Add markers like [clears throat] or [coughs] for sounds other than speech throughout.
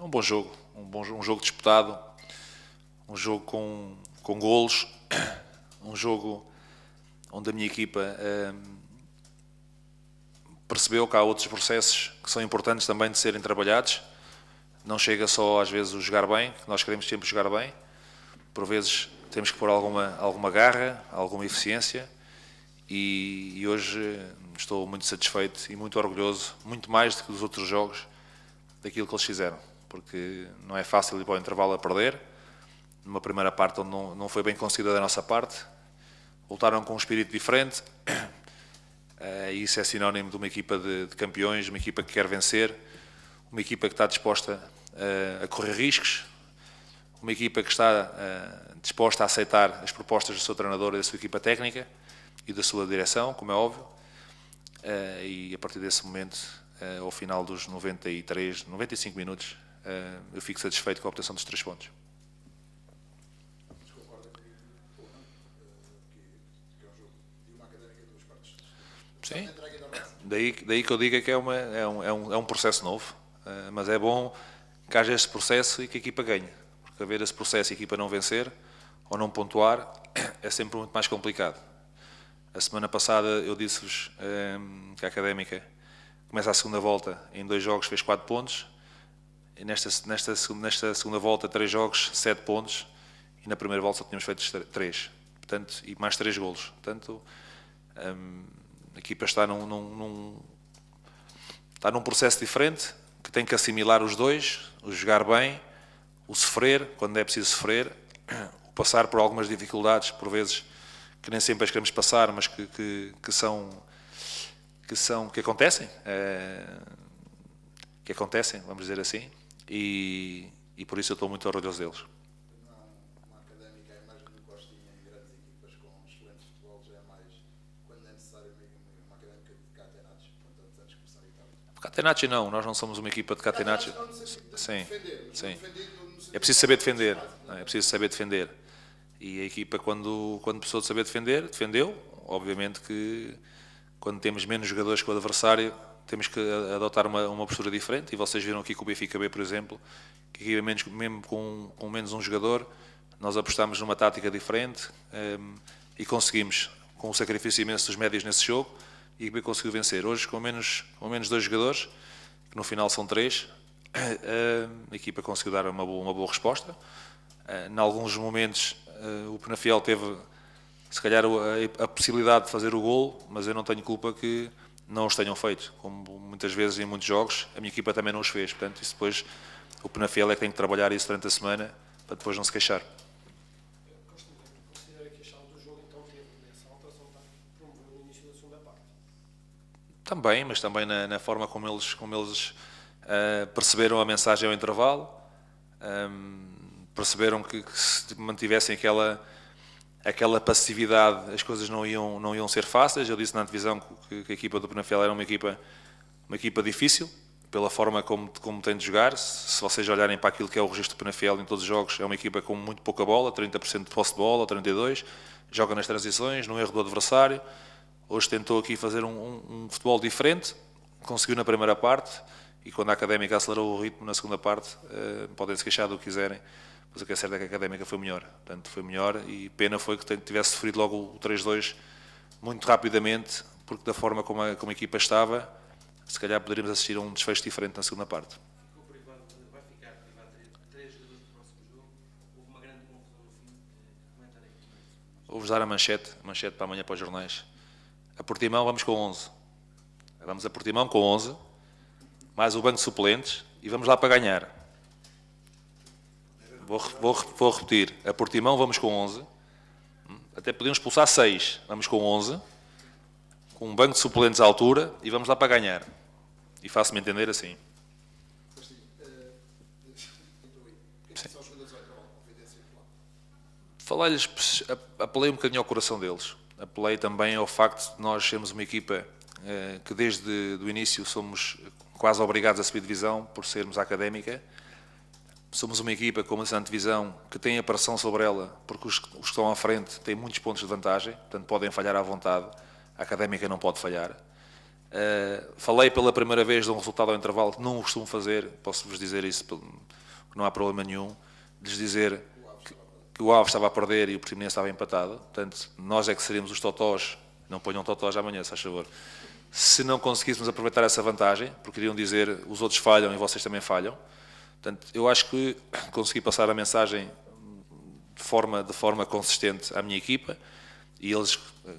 É um bom jogo, um bom um jogo disputado, um jogo com, com golos, [coughs] um jogo onde a minha equipa ehm, percebeu que há outros processos que são importantes também de serem trabalhados. Não chega só às vezes o jogar bem, nós queremos sempre jogar bem. Por vezes temos que pôr alguma, alguma garra, alguma eficiência. E, e hoje estou muito satisfeito e muito orgulhoso, muito mais do que dos outros jogos, daquilo que eles fizeram porque não é fácil ir para o intervalo a perder. Numa primeira parte onde não, não foi bem conseguida da nossa parte, voltaram com um espírito diferente. [clears throat] Eh, e isso é sinónimo de uma equipa de, de campeões, uma equipa que quer vencer, uma equipa que está disposta a, eh, a correr riscos, uma equipa que está uh, disposta a aceitar as propostas do seu treinador e da sua equipa técnica e da sua direção, como é óbvio, uh, e a partir desse momento, uh, ao final dos 93, 95 minutos, ah, eu fico satisfeito com a obtenção dos três pontos. Sim. Daí, daí que eu digo que é, uma, é, um, é, um, é um processo novo, ah, mas é bom que haja esse processo e que a equipa ganhe. Porque haver esse processo e a equipa não vencer ou não pontuar [coughs] é sempre muito mais complicado. A semana passada eu disse-vos ah, que a Académica começa a segunda volta, em dois jogos fez 4 pontos, nesta, nesta, nesta segunda volta, três jogos, sete pontos, e na primeira volta só tínhamos feito três, portanto, e mais três golos. Portanto, hum, a equipa está num, num, num, está num processo diferente, que tem que assimilar os dois, o jogar bem, o sofrer, quando é preciso sofrer, [coughs] o passar por algumas dificuldades, por vezes, que nem sempre as queremos passar, mas que, que, que são que são que acontecem é, que acontecem vamos dizer assim e, e por isso eu estou muito orgulhoso deles. É Catenacci não, nós não somos uma equipa de Catenacci. Sim, sim. É preciso saber é defender, é? Né? é preciso saber defender. E a equipa, quando, quando precisou de saber defender, defendeu. Obviamente que quando temos menos jogadores que o adversário, temos que adotar uma, uma, postura diferente. E vocês viram aqui com o Benfica B, por exemplo, que aqui, mesmo, mesmo com, com, menos um jogador, nós apostámos numa tática diferente um, ehm, e conseguimos, com o um sacrifício imenso dos médios nesse jogo, e B conseguiu vencer. Hoje, com menos, com menos dois jogadores, que no final são três, [coughs] ehm, a equipa conseguiu dar uma boa, uma boa resposta. Eh, em alguns momentos, eh, o Penafiel teve, se calhar, a, a possibilidade de fazer o gol, mas eu não tenho culpa que não os tenham feito, como muitas vezes em muitos jogos a minha equipa também não os fez. Portanto, isso depois o Penafiel é que tem que trabalhar isso durante a semana para depois não se queixar. Também, mas também na, na forma como eles, como eles uh, perceberam a mensagem ao intervalo, um, ehm, perceberam que, que se mantivessem aquela, aquela passividade, as coisas não iam, não iam ser fáceis. Eu disse na divisão que, que a equipa do Penafiel era uma equipa, uma equipa difícil, pela forma como, como tem de jogar. Se, se vocês olharem para aquilo que é o registro do Penafiel em todos os jogos, é uma equipa com muito pouca bola, 30% de posse de bola, 32%, joga nas transições, no erro do adversário. Hoje tentou aqui fazer um, um, um futebol diferente, conseguiu na primeira parte, e quando a Académica acelerou o ritmo na segunda parte, eh, podem se queixar do que quiserem, mas o que é certo é que a Académica foi melhor. Portanto, foi melhor e pena foi que tivesse sofrido logo o 3-2 muito rapidamente, porque da forma como a, como a equipa estava, se calhar poderíamos assistir a um desfecho diferente na segunda parte. Vou-vos dar a manchete, manchete para amanhã para os jornais. A Portimão vamos com 11. Vamos a Portimão com 11, mais o banco de suplentes e vamos lá para ganhar. Vou, vou, vou, repetir. A Portimão vamos com 11. Até podemos expulsar 6. Vamos com 11. Com um banco de suplentes à altura e vamos lá para ganhar. E faço-me entender assim. Falei-lhes, apelei um bocadinho ao coração deles. Apelei também ao facto de nós sermos uma equipa eh, que desde o início somos quase obrigados a subir divisão por sermos académica somos uma equipa com uma antevisão que tem a pressão sobre ela, porque os, que estão à frente têm muitos pontos de vantagem, portanto podem falhar à vontade, a académica não pode falhar. Uh, falei pela primeira vez de um resultado ao intervalo que não costumo fazer, posso-vos dizer isso, não há problema nenhum, de lhes dizer que, que, o Alves estava a perder e o Portimonense estava empatado, portanto nós é que seríamos os totós, não ponham totós amanhã, se faz favor, se não conseguíssemos aproveitar essa vantagem, porque iriam dizer os outros falham e vocês também falham, Portanto, eu acho que [coughs] consegui passar a mensagem de forma, de forma consistente à minha equipa e eles, eh,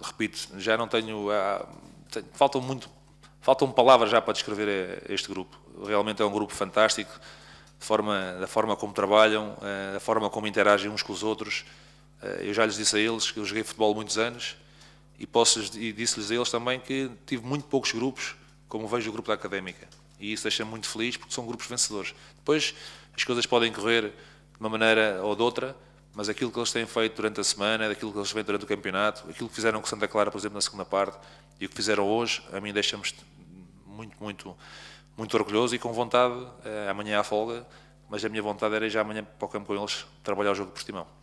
repito, já não ah, tenho. faltam muito. Faltam palavras já para descrever eh, este grupo. Realmente é um grupo fantástico, forma, da forma como trabalham, eh, da forma como interagem uns com os outros. Eu já lhes disse a eles que eu joguei futebol muitos anos e, posso, e disse-lhes a eles também que tive muito poucos grupos, como vejo o grupo da Académica. E isso deixa-me muito feliz porque são grupos vencedores. Depois as coisas podem correr de uma maneira ou de outra, mas aquilo que eles têm feito durante a semana, aquilo que eles fez durante o campeonato, aquilo que fizeram com Santa Clara, por exemplo, na segunda parte, e o que fizeram hoje, a mim deixa-me muito, muito, muito orgulhoso e com vontade, eh, amanhã há folga, mas a minha vontade era já amanhã para o campo com eles, trabalhar o jogo por Timão.